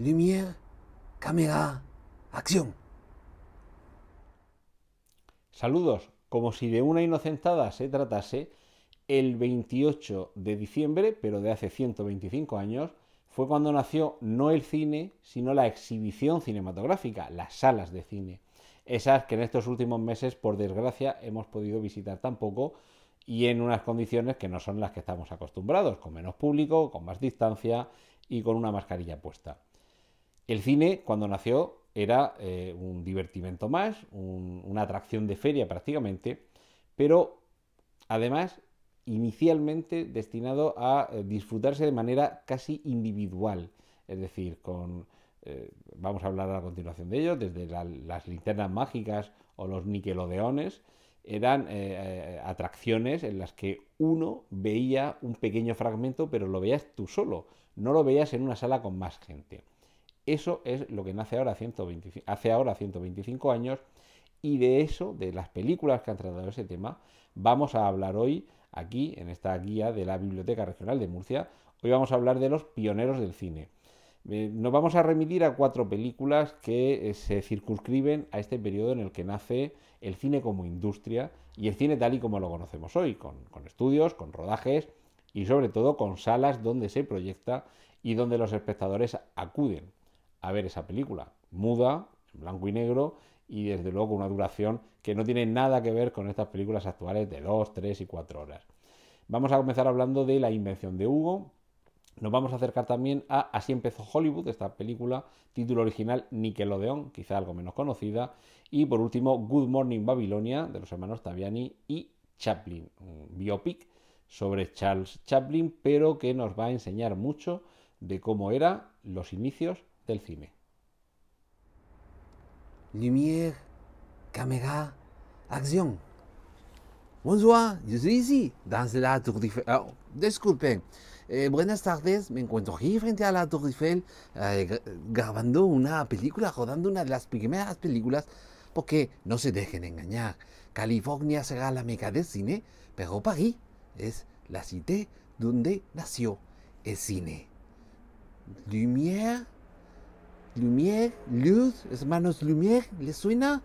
lumière, cámara, acción. Saludos, como si de una inocentada se tratase, el 28 de diciembre, pero de hace 125 años, fue cuando nació no el cine, sino la exhibición cinematográfica, las salas de cine. Esas que en estos últimos meses, por desgracia, hemos podido visitar tan poco y en unas condiciones que no son las que estamos acostumbrados, con menos público, con más distancia y con una mascarilla puesta. El cine, cuando nació, era eh, un divertimento más, una atracción de feria prácticamente, pero además inicialmente destinado a eh, disfrutarse de manera casi individual, es decir, con, eh, vamos a hablar a continuación de ello, desde las linternas mágicas o los niquelodeones, eran atracciones en las que uno veía un pequeño fragmento, pero lo veías tú solo, no lo veías en una sala con más gente. Eso es lo que nace ahora hace ahora 125 años y de eso, de las películas que han tratado ese tema, vamos a hablar hoy aquí en esta guía de la Biblioteca Regional de Murcia. Hoy vamos a hablar de los pioneros del cine. Eh, nos vamos a remitir a cuatro películas que eh, se circunscriben a este periodo en el que nace el cine como industria y el cine tal y como lo conocemos hoy, con estudios, con rodajes y sobre todo con salas donde se proyecta y donde los espectadores acuden a ver esa película, muda, en blanco y negro, y desde luego una duración que no tiene nada que ver con estas películas actuales de 2, 3 y 4 horas. Vamos a comenzar hablando de La Invención de Hugo. Nos vamos a acercar también a Así empezó Hollywood, esta película, título original Nickelodeon, quizá algo menos conocida. Y por último, Good Morning Babilonia, de los hermanos Taviani y Chaplin, un biopic sobre Charles Chaplin, pero que nos va a enseñar mucho de cómo eran los inicios del cine. Lumière, caméra, acción. Bonjour, je suis ici, dans la Tour Eiffel. disculpen, eh, buenas tardes, me encuentro aquí frente a la Tour Eiffel eh, grabando una película, rodando una de las primeras películas, porque no se dejen engañar. California será la meca del cine, pero París es la cité donde nació el cine. Lumière Lumière, Luz, hermanos Lumière, ¿les suena?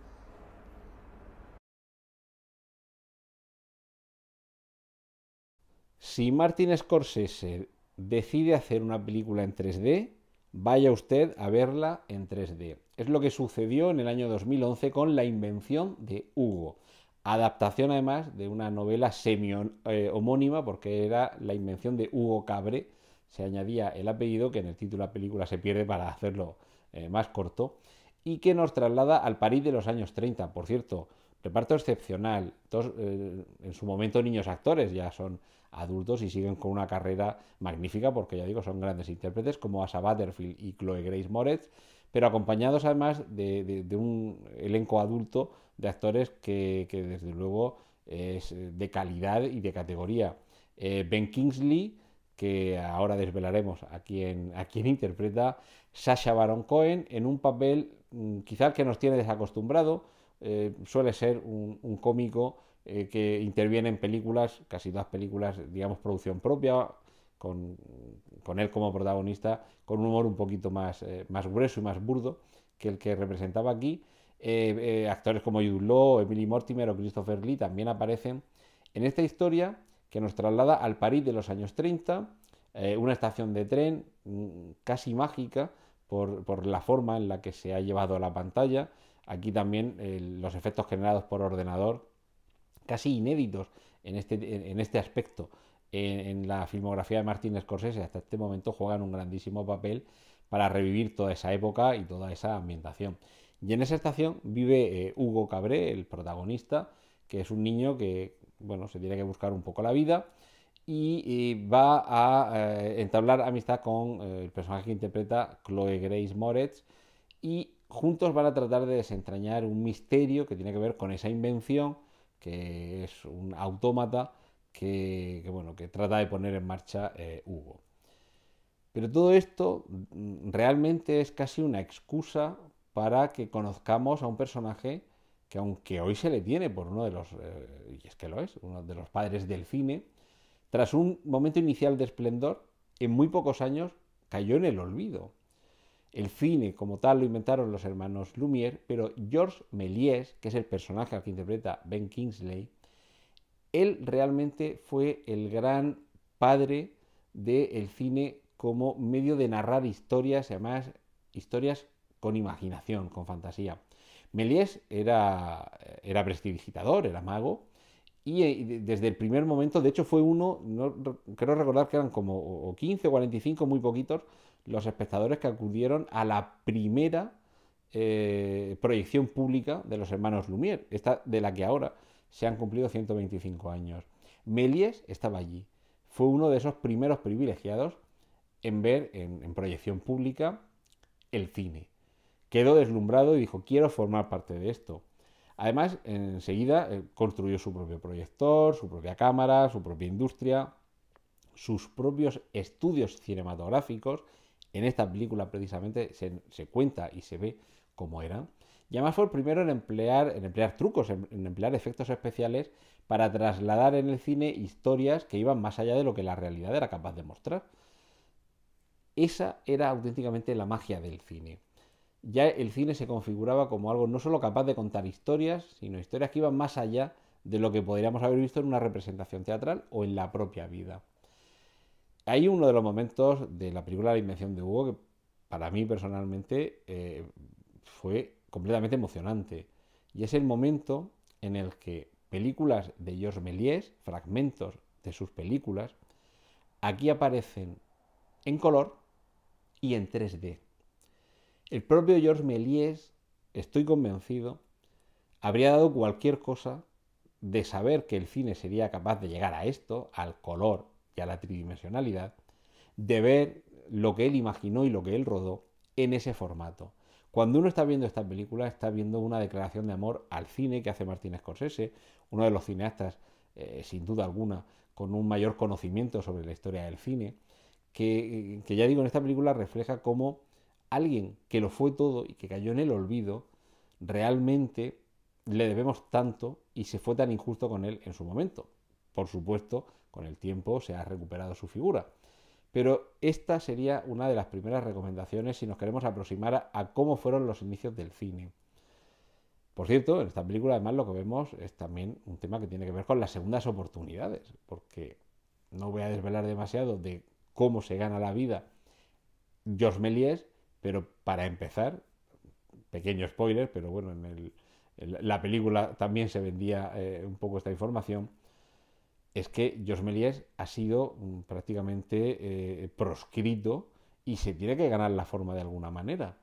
Si Martin Scorsese decide hacer una película en 3D, vaya usted a verla en 3D. Es lo que sucedió en el año 2011 con La invención de Hugo. Adaptación además de una novela semi-homónima eh, porque era La invención de Hugo Cabre. Se añadía el apellido que en el título de la película se pierde para hacerlo eh, más corto, y que nos traslada al París de los años 30. Por cierto, reparto excepcional. Eh, en su momento niños actores, ya son adultos y siguen con una carrera magnífica porque ya digo, son grandes intérpretes como Asa Butterfield y Chloe Grace Moretz, pero acompañados además de, un elenco adulto de actores que, desde luego es de calidad y de categoría. Eh, ben Kingsley, que ahora desvelaremos a quién a quien interpreta, Sasha Baron Cohen en un papel mm, quizás que nos tiene desacostumbrado. Eh, suele ser un, cómico eh, que interviene en películas, casi dos películas, digamos, producción propia, con, con, él como protagonista, con un humor un poquito más, eh, más grueso y más burdo que el que representaba aquí. actores como Jude Emily Mortimer o Christopher Lee también aparecen en esta historia que nos traslada al París de los años 30, una estación de tren mm, casi mágica, por, la forma en la que se ha llevado la pantalla. Aquí también eh, los efectos generados por ordenador, casi inéditos en este, este aspecto. En, la filmografía de Martin Scorsese hasta este momento juegan un grandísimo papel para revivir toda esa época y toda esa ambientación. Y en esa estación vive eh, Hugo Cabré, el protagonista, que es un niño que bueno, se tiene que buscar un poco la vida y, va a eh, entablar amistad con eh, el personaje que interpreta Chloe Grace Moretz y juntos van a tratar de desentrañar un misterio que tiene que ver con esa invención que es un autómata que, trata de poner en marcha eh, Hugo. Pero todo esto mm, realmente es casi una excusa para que conozcamos a un personaje que aunque hoy se le tiene por uno de los, y es que lo es, uno de los padres del cine, tras un momento inicial de esplendor, en muy pocos años cayó en el olvido. El cine como tal lo inventaron los hermanos Lumière, pero Georges Méliès, que es el personaje al que interpreta Ben Kingsley, él realmente fue el gran padre del cine como medio de narrar historias, además historias con imaginación, con fantasía. Méliès era, eh, era prestidigitador, era mago, y eh, desde el primer momento, de hecho fue uno, no, creo recordar que eran como 15 o 45, muy poquitos, los espectadores que acudieron a la primera eh, proyección pública de los hermanos Lumière, esta de la que ahora se han cumplido 125 años. Méliès estaba allí, fue uno de esos primeros privilegiados en ver en proyección pública el cine. Quedó deslumbrado y dijo, quiero formar parte de esto. Además, enseguida eh, construyó su propio proyector, su propia cámara, su propia industria, sus propios estudios cinematográficos. En esta película precisamente se, cuenta y se ve cómo eran. Y además fue el primero en emplear, en emplear trucos, en, emplear efectos especiales para trasladar en el cine historias que iban más allá de lo que la realidad era capaz de mostrar. Esa era auténticamente la magia del cine ya el cine se configuraba como algo no solo capaz de contar historias, sino historias que iban más allá de lo que podríamos haber visto en una representación teatral o en la propia vida. Hay uno de los momentos de la película La Invención de Hugo que para mí personalmente eh, fue completamente emocionante. Y es el momento en el que películas de Georges Méliès, fragmentos de sus películas, aquí aparecen en color y en 3D. El propio George Méliès, estoy convencido, habría dado cualquier cosa de saber que el cine sería capaz de llegar a esto, al color y a la tridimensionalidad, de ver lo que él imaginó y lo que él rodó en ese formato. Cuando uno está viendo esta película, está viendo una declaración de amor al cine que hace Martin Scorsese, uno de los cineastas, eh, sin duda alguna, con un mayor conocimiento sobre la historia del cine, que ya digo, en esta película refleja cómo alguien que lo fue todo y que cayó en el olvido, realmente le debemos tanto y se fue tan injusto con él en su momento. Por supuesto, con el tiempo se ha recuperado su figura. Pero esta sería una de las primeras recomendaciones si nos queremos aproximar a, cómo fueron los inicios del cine. Por cierto, en esta película además lo que vemos es también un tema que tiene que ver con las segundas oportunidades, porque no voy a desvelar demasiado de cómo se gana la vida George Méliès, pero para empezar, pequeño spoiler, pero bueno, en, la película también se vendía eh, un poco esta información, es que Jos ha sido mm, prácticamente eh, proscrito y se tiene que ganar la forma de alguna manera.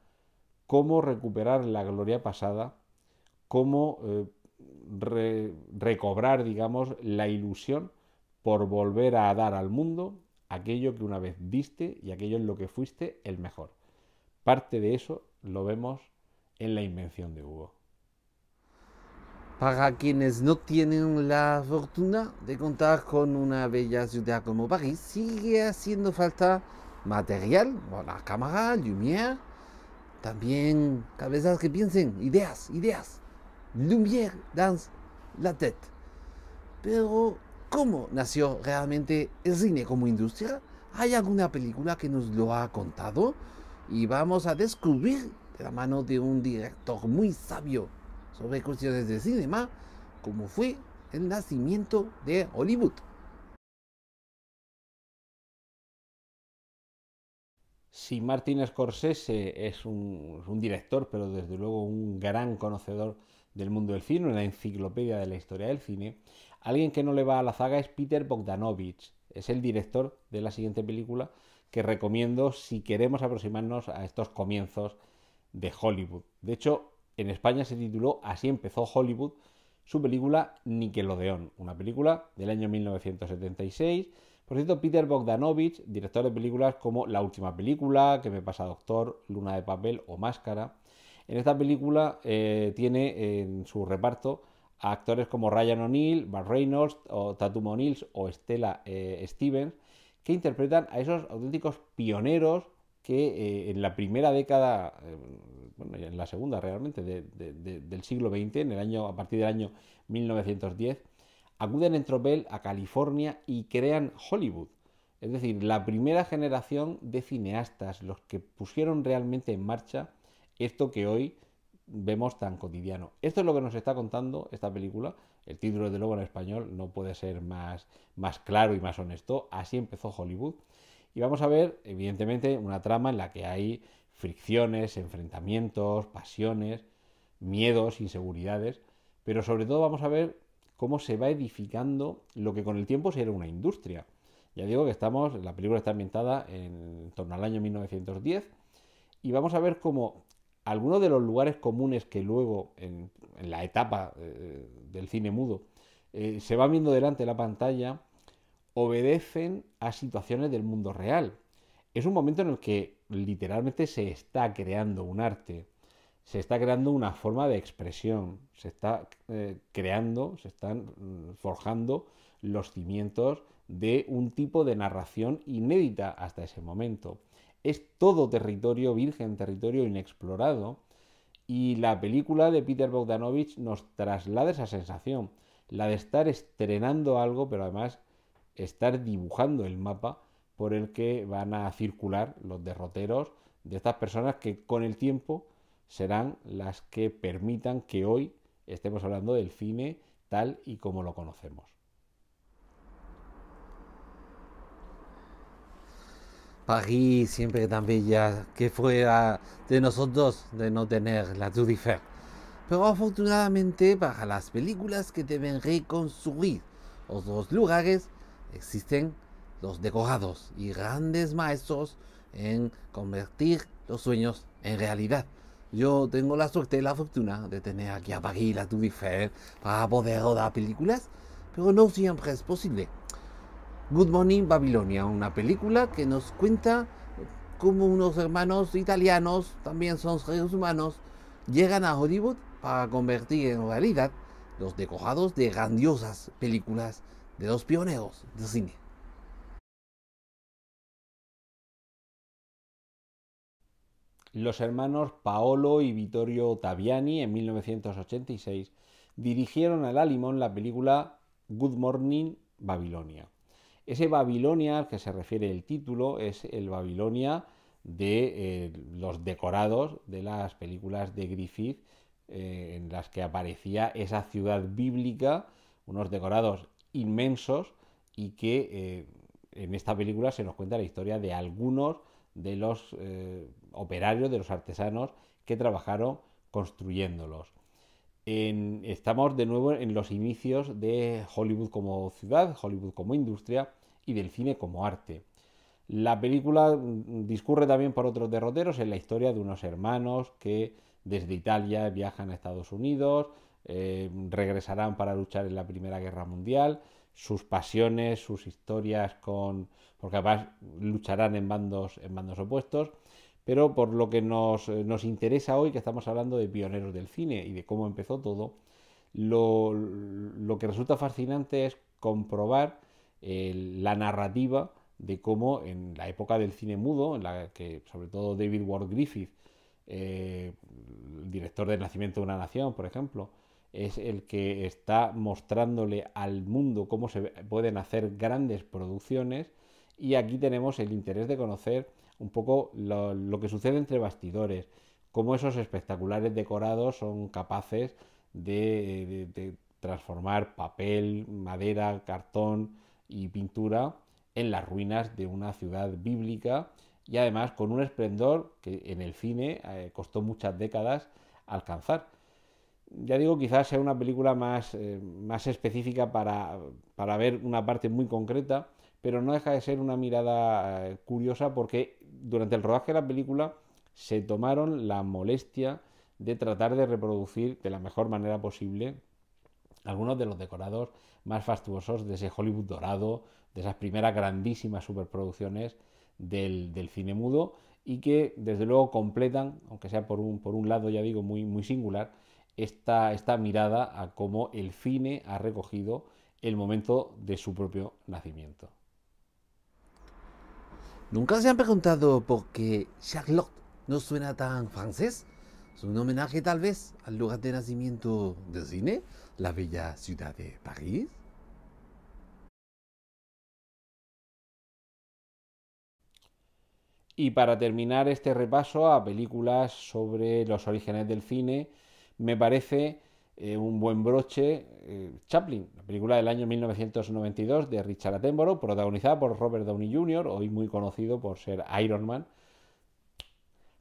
¿Cómo recuperar la gloria pasada? ¿Cómo eh, recobrar, digamos, la ilusión por volver a dar al mundo aquello que una vez diste y aquello en lo que fuiste el mejor? Parte de eso lo vemos en la invención de Hugo. Para quienes no tienen la fortuna de contar con una bella ciudad como París, sigue haciendo falta material, la cámara, lumière, también cabezas que piensen, ideas, ideas. Lumière dance, la tête. Pero, ¿cómo nació realmente el cine como industria? ¿Hay alguna película que nos lo ha contado? y vamos a descubrir de la mano de un director muy sabio sobre cuestiones de cinema, como fue el nacimiento de Hollywood. Si Martin Scorsese es un, un director, pero desde luego un gran conocedor del mundo del cine, una enciclopedia de la historia del cine, alguien que no le va a la zaga es Peter Bogdanovich. Es el director de la siguiente película que recomiendo si queremos aproximarnos a estos comienzos de Hollywood. De hecho, en España se tituló Así empezó Hollywood su película Nickelodeon, una película del año 1976. Por cierto, Peter Bogdanovich, director de películas como La última película, Que me pasa doctor, Luna de papel o Máscara. En esta película eh, tiene en su reparto a actores como Ryan O'Neill, Bart Reynolds, o Tatum O'Neill o Stella eh, Stevens, que interpretan a esos auténticos pioneros que eh, en la primera década, eh, bueno, en la segunda realmente del siglo XX, en el año, a partir del año 1910, acuden en tropel a California y crean Hollywood. Es decir, la primera generación de cineastas, los que pusieron realmente en marcha esto que hoy vemos tan cotidiano. Esto es lo que nos está contando esta película el título, de luego, en español no puede ser más, más claro y más honesto. Así empezó Hollywood. Y vamos a ver, evidentemente, una trama en la que hay fricciones, enfrentamientos, pasiones, miedos, inseguridades, pero sobre todo vamos a ver cómo se va edificando lo que con el tiempo será una industria. Ya digo que estamos, la película está ambientada en torno al año 1910 y vamos a ver cómo algunos de los lugares comunes que luego, en, la etapa eh, del cine mudo, eh, se van viendo delante de la pantalla, obedecen a situaciones del mundo real. Es un momento en el que literalmente se está creando un arte, se está creando una forma de expresión, se está eh, creando, se están mm, forjando los cimientos de un tipo de narración inédita hasta ese momento es todo territorio virgen, territorio inexplorado. Y la película de Peter Bogdanovich nos traslada esa sensación, la de estar estrenando algo, pero además estar dibujando el mapa por el que van a circular los derroteros de estas personas que con el tiempo serán las que permitan que hoy estemos hablando del cine tal y como lo conocemos. París siempre tan bella, que fuera de nosotros de no tener la Tour Pero afortunadamente para las películas que deben reconstruir dos lugares, existen los decorados y grandes maestros en convertir los sueños en realidad. Yo tengo la suerte y la fortuna de tener aquí a París la Tour para poder rodar películas, pero no siempre es posible. Good Morning Babilonia, una película que nos cuenta cómo unos hermanos italianos, también son seres humanos, llegan a Hollywood para convertir en realidad los decojados de grandiosas películas de los pioneros del cine. Los hermanos Paolo y Vittorio Taviani en 1986 dirigieron al Alimón la película Good Morning Babilonia. Ese Babilonia al que se refiere el título es el Babilonia de eh, los decorados de las películas de Griffith eh, en las que aparecía esa ciudad bíblica, unos decorados inmensos y que eh, en esta película se nos cuenta la historia de algunos de los operarios, de los artesanos que trabajaron construyéndolos estamos de nuevo en los inicios de Hollywood como ciudad, Hollywood como industria y del cine como arte. La película mm, discurre también por otros derroteros en la historia de unos hermanos que desde Italia viajan a Estados Unidos, eh, regresarán para luchar en la Primera Guerra Mundial, sus pasiones, sus historias con... porque además lucharán en bandos, en bandos opuestos pero por lo que eh, nos, interesa hoy, que estamos hablando de pioneros del cine y de cómo empezó todo, lo, que resulta fascinante es comprobar eh, la narrativa de cómo en la época del cine mudo, en la que sobre todo David Ward Griffith, eh, director de Nacimiento de una Nación, por ejemplo, es el que está mostrándole al mundo cómo se pueden hacer grandes producciones y aquí tenemos el interés de conocer un poco lo, que sucede entre bastidores, cómo esos espectaculares decorados son capaces de, transformar papel, madera, cartón y pintura en las ruinas de una ciudad bíblica y además con un esplendor que en el cine eh, costó muchas décadas alcanzar. Ya digo, quizás sea una película más, eh, más específica para, para, ver una parte muy concreta, pero no deja de ser una mirada eh, curiosa porque durante el rodaje de la película se tomaron la molestia de tratar de reproducir de la mejor manera posible algunos de los decorados más fastuosos de ese Hollywood dorado, de esas primeras grandísimas superproducciones del, cine mudo y que desde luego completan, aunque sea por un, lado ya digo muy, singular, esta mirada a cómo el cine ha recogido el momento de su propio nacimiento. ¿Nunca se han preguntado por qué Charlotte no suena tan francés? Es un homenaje tal vez al lugar de nacimiento del cine, la bella ciudad de París. Y para terminar este repaso a películas sobre los orígenes del cine, me parece eh, un buen broche eh, Chaplin, la película del año 1992 de Richard Attenborough, protagonizada por Robert Downey Jr., hoy muy conocido por ser Iron Man,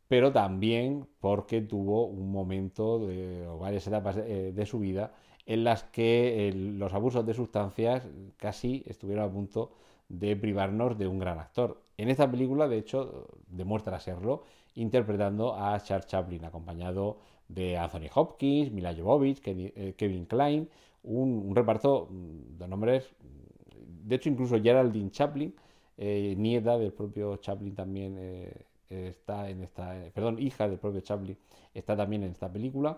pero también porque tuvo un momento de, o varias etapas eh, de, su vida en las que los abusos de sustancias casi estuvieron a punto de privarnos de un gran actor. En esta película, de hecho, demuestra serlo interpretando a Charles Chaplin, acompañado de Anthony Hopkins, Mila Jovovich, Kevin eh, Klein, un, reparto mm, de nombres, mm, de hecho incluso Geraldine Chaplin, eh, nieta del propio Chaplin también eh, está en esta, perdón, hija del propio Chaplin está también en esta película.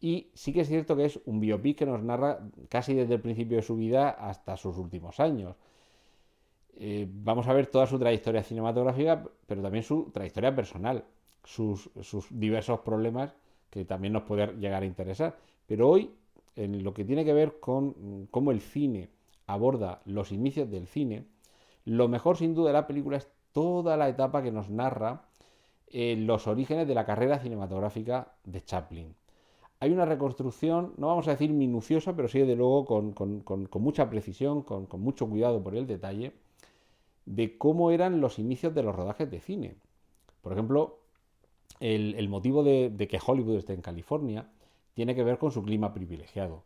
Y sí que es cierto que es un biopic que nos narra casi desde el principio de su vida hasta sus últimos años. vamos a ver toda su trayectoria cinematográfica, pero también su trayectoria personal, sus diversos problemas que también nos puede llegar a interesar. Pero hoy, en lo que tiene que ver con mm, cómo el cine aborda los inicios del cine, lo mejor sin duda de la película es toda la etapa que nos narra eh, los orígenes de la carrera cinematográfica de Chaplin. Hay una reconstrucción, no vamos a decir minuciosa, pero sí de luego con, con mucha precisión, con mucho cuidado por el detalle, de cómo eran los inicios de los rodajes de cine. Por ejemplo, el, motivo de, que Hollywood esté en California tiene que ver con su clima privilegiado.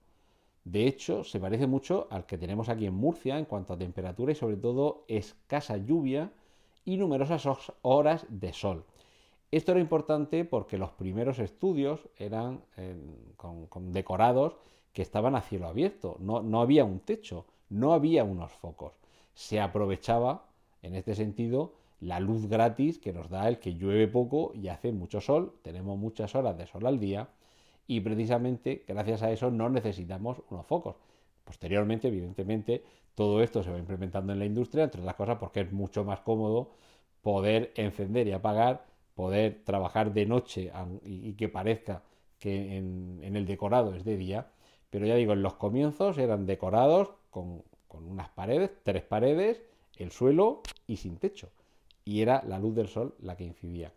De hecho, se parece mucho al que tenemos aquí en Murcia en cuanto a temperatura y sobre todo escasa lluvia y numerosas horas de sol. Esto era importante porque los primeros estudios eran eh, con, decorados que estaban a cielo abierto, no había un techo, no había unos focos. Se aprovechaba, en este sentido, la luz gratis que nos da el que llueve poco y hace mucho sol, tenemos muchas horas de sol al día y precisamente gracias a eso no necesitamos unos focos. Posteriormente, evidentemente, todo esto se va implementando en la industria, entre otras cosas porque es mucho más cómodo poder encender y apagar, poder trabajar de noche y que parezca que en, el decorado es de día. Pero ya digo, en los comienzos eran decorados con unas paredes, tres paredes, el suelo y sin techo y era la luz del sol la que incidía.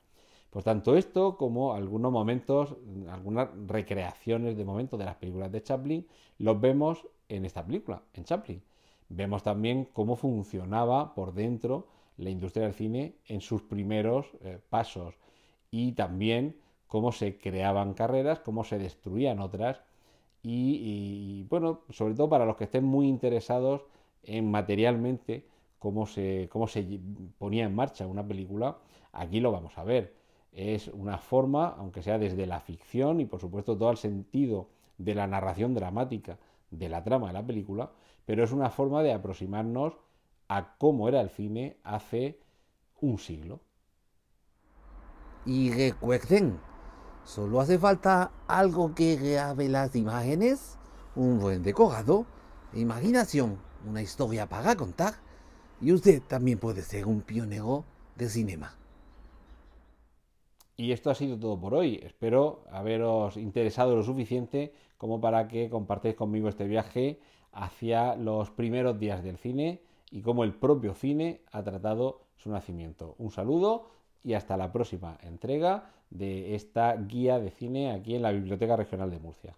Por tanto, esto como algunos momentos, algunas recreaciones de momentos de las películas de Chaplin, los vemos en esta película, en Chaplin. Vemos también cómo funcionaba por dentro la industria del cine en sus primeros eh, pasos y también cómo se creaban carreras, cómo se destruían otras y, y, bueno, sobre todo para los que estén muy interesados en materialmente cómo se, ponía en marcha una película, aquí lo vamos a ver. Es una forma, aunque sea desde la ficción y por supuesto todo el sentido de la narración dramática de la trama de la película, pero es una forma de aproximarnos a cómo era el cine hace un siglo. Y recuerden, solo hace falta algo que grabe las imágenes, un buen decorado, imaginación, una historia para contar y usted también puede ser un pionero de cinema. Y esto ha sido todo por hoy. Espero haberos interesado lo suficiente como para que compartáis conmigo este viaje hacia los primeros días del cine y cómo el propio cine ha tratado su nacimiento. Un saludo y hasta la próxima entrega de esta guía de cine aquí en la Biblioteca Regional de Murcia.